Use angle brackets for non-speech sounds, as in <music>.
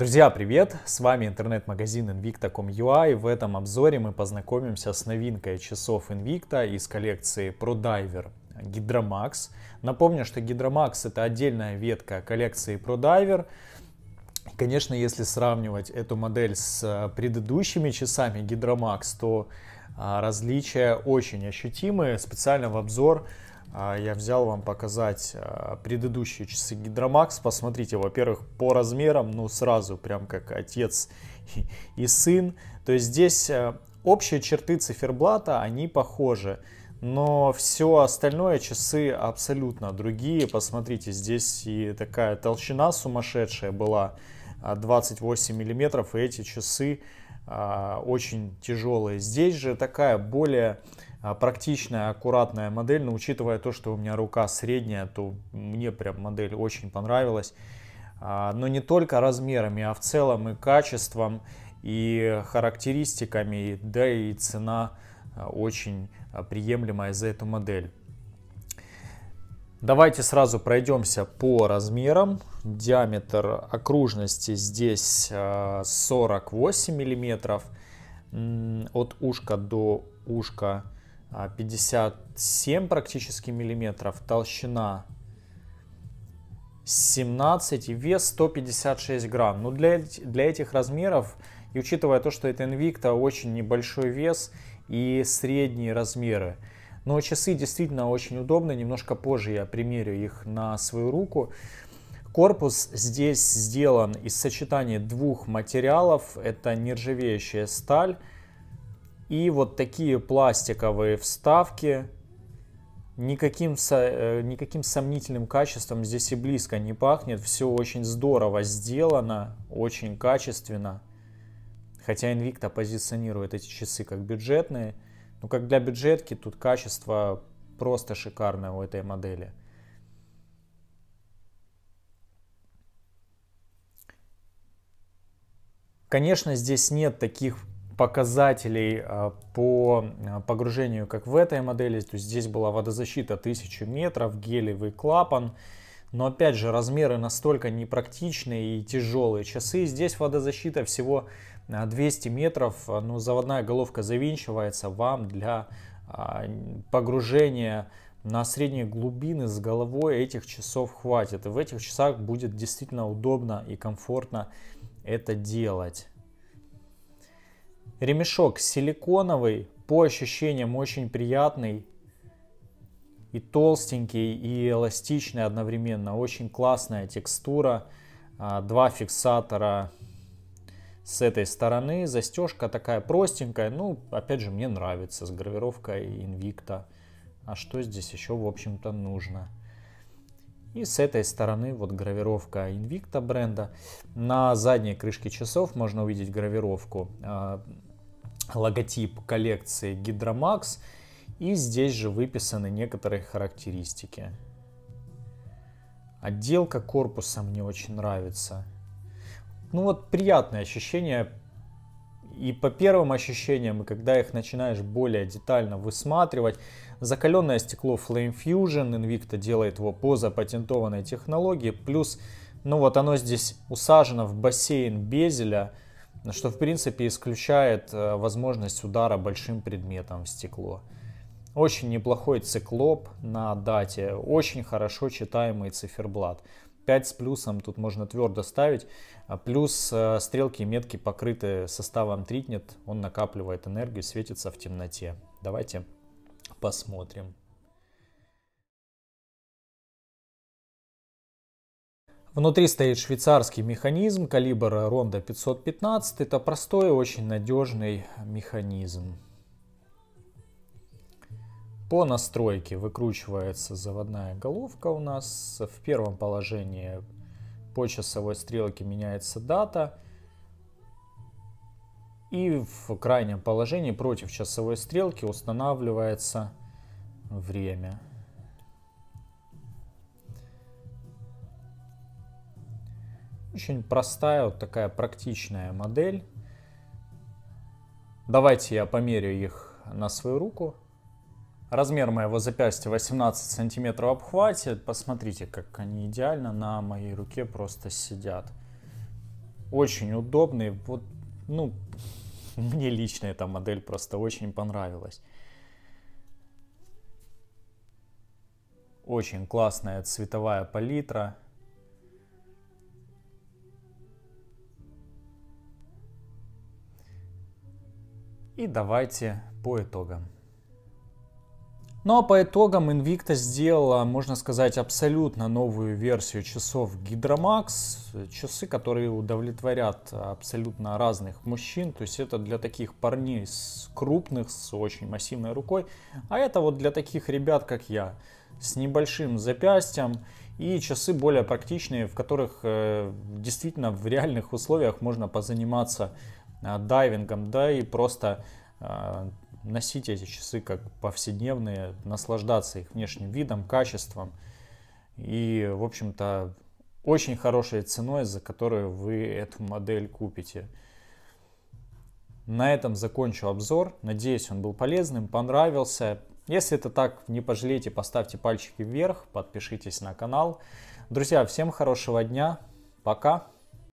Друзья, привет! С вами интернет-магазин Invicta.com.ua и в этом обзоре мы познакомимся с новинкой часов Invicta из коллекции ProDiver Hydromax. Напомню, что Hydromax это отдельная ветка коллекции ProDiver. Конечно, если сравнивать эту модель с э, предыдущими часами Hydromax, то а, различия очень ощутимы. Специально в обзор а я взял вам показать а, предыдущие часы Гидромакс. Посмотрите, во-первых, по размерам, ну сразу прям как отец и сын. То есть здесь э, общие черты циферблата, они похожи. Но все остальное часы абсолютно другие. Посмотрите, здесь и такая толщина сумасшедшая была, 28 а, миллиметров. И эти часы очень тяжелые. Здесь же такая более а, практичная, аккуратная модель, но учитывая то, что у меня рука средняя, то мне прям модель очень понравилась. А, но не только размерами, а в целом и качеством, и характеристиками, да и цена а, очень приемлемая за эту модель. Давайте сразу пройдемся по размерам. Диаметр окружности здесь 48 миллиметров. От ушка до ушка 57 а, практически миллиметров, толщина 17 и вес 156 грамм. Ну, для, для этих размеров, и учитывая то, что это Invicta, очень небольшой вес и средние размеры. Но часы действительно очень удобны, немножко позже я примерю их на свою руку. Корпус здесь сделан из сочетания двух материалов, это нержавеющая сталь и вот такие пластиковые вставки никаким, со, э, никаким сомнительным качеством здесь и близко не пахнет. Все очень здорово сделано, очень качественно. Хотя Invicta позиционирует эти часы как бюджетные. Но как для бюджетки тут качество просто шикарное у этой модели. Конечно, здесь нет таких показателей э, по э, погружению, как в этой модели. То есть здесь была водозащита 1000 метров, гелевый клапан. Но опять же, размеры настолько непрактичные и тяжелые. Часы здесь водозащита всего 200 э, метров, но ну, заводная головка завинчивается вам для а, погружения на средние глубины с головой этих часов хватит. И в этих часах будет действительно удобно и комфортно это делать. Ремешок силиконовый, по ощущениям очень приятный. И толстенький, и эластичный одновременно. Очень классная текстура. А, два фиксатора с этой стороны. Застежка такая простенькая. Ну, опять же, мне нравится с гравировкой Invicta. А что здесь еще, в общем-то, нужно? И с этой стороны вот гравировка Invicta бренда. На задней крышке часов можно увидеть гравировку. А, логотип коллекции Hydromax. И здесь же выписаны некоторые характеристики. Отделка корпуса мне очень нравится. Ну вот приятное ощущение. И по первым ощущениям, и когда их начинаешь более детально высматривать, закаленное стекло Flame Fusion, Invicta делает его по запатентованной технологии, плюс, ну вот оно здесь усажено в бассейн безеля, что в принципе исключает э, возможность удара большим предметом в стекло. Очень неплохой циклоп на дате, очень хорошо читаемый циферблат. 5 с плюсом тут можно твердо ставить. А плюс э, стрелки и метки покрыты составом тритнет, он накапливает энергию, светится в темноте. Давайте посмотрим. Внутри стоит швейцарский механизм калибра Ронда 515. Это простой, очень надежный механизм. По настройке выкручивается заводная головка у нас. В первом положении по часовой стрелке меняется дата. И в крайнем положении против часовой стрелки устанавливается время. Очень простая, вот такая практичная модель. Давайте я померяю их на свою руку. Размер моего запястья 18 сантиметров обхвате. Посмотрите, как они идеально на моей руке просто сидят. Очень удобный. Вот, ну, <laughs> мне лично эта модель просто очень понравилась. Очень классная цветовая палитра. И давайте по итогам. Ну а по итогам Invicta сделала, можно сказать, абсолютно новую версию часов Гидромакс. Часы, которые удовлетворят абсолютно разных мужчин. То есть это для таких парней с крупных, с очень массивной рукой. А это вот для таких ребят, как я, с небольшим запястьем. И часы более практичные, в которых э, действительно в реальных условиях можно позаниматься а, дайвингом, да и просто а, носить эти часы как повседневные, наслаждаться их внешним видом, качеством и, в общем-то, очень хорошей ценой, за которую вы эту модель купите. На этом закончу обзор. Надеюсь, он был полезным, понравился. Если это так, не пожалейте, поставьте пальчики вверх, подпишитесь на канал. Друзья, всем хорошего дня. Пока.